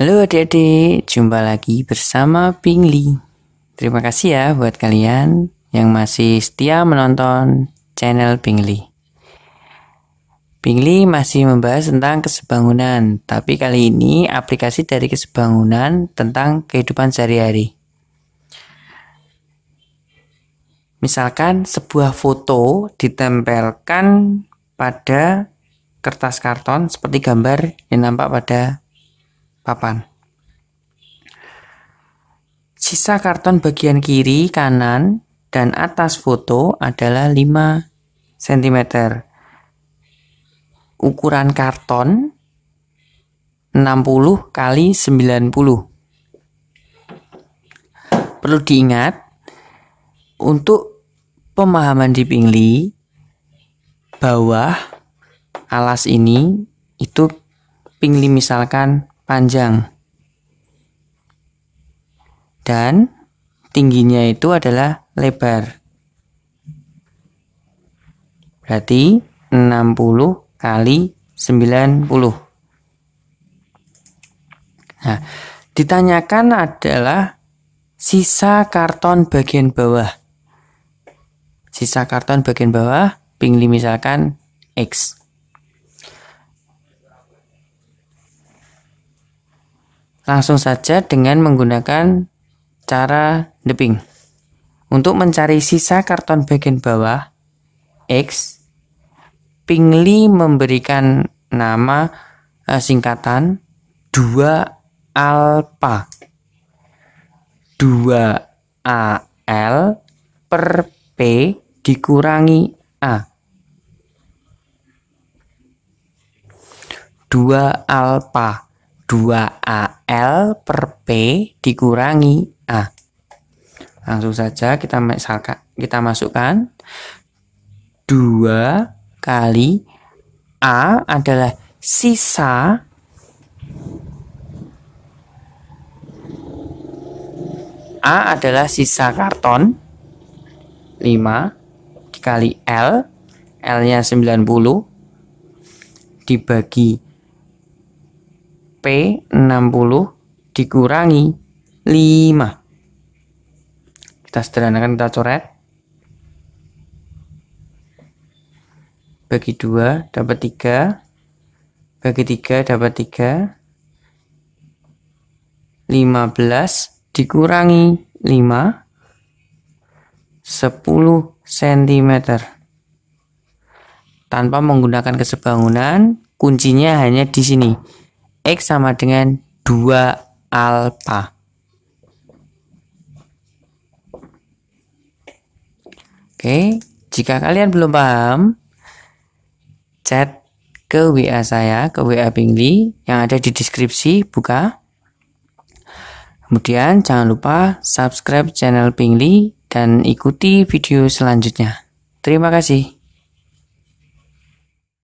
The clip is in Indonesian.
Halo adik-adik, jumpa lagi bersama Pingli. Terima kasih ya buat kalian yang masih setia menonton channel Pingli. Pingli masih membahas tentang kesebangunan, tapi kali ini aplikasi dari kesebangunan tentang kehidupan sehari-hari. Misalkan sebuah foto ditempelkan pada kertas karton seperti gambar yang nampak pada papan. Sisa karton bagian kiri, kanan, dan atas foto adalah 5 cm. Ukuran karton 60 kali 90. Perlu diingat untuk pemahaman di Pingli bawah alas ini itu Pingli misalkan panjang. Dan tingginya itu adalah lebar. Berarti 60 kali 90. Nah, ditanyakan adalah sisa karton bagian bawah. Sisa karton bagian bawah, pingli misalkan X. Langsung saja dengan menggunakan cara deping. Untuk mencari sisa karton bagian bawah, X, Pingli memberikan nama eh, singkatan 2 alpha. 2 AL per P dikurangi A. 2 alpha 2AL per P dikurangi A. Langsung saja kita misalkan kita masukkan 2 kali A adalah sisa A adalah sisa karton 5 dikali L L-nya 90 dibagi P60 dikurangi 5. Kita sederhanakan, kita coret. Bagi 2 dapat 3. Bagi 3 dapat 3. 15 dikurangi 5. 10 cm. Tanpa menggunakan kesebangunan, kuncinya hanya di sini. X sama dengan 2 alfa. Oke, jika kalian belum paham, chat ke WA saya, ke WA Bingli yang ada di deskripsi, buka. Kemudian jangan lupa subscribe channel Bingli dan ikuti video selanjutnya. Terima kasih.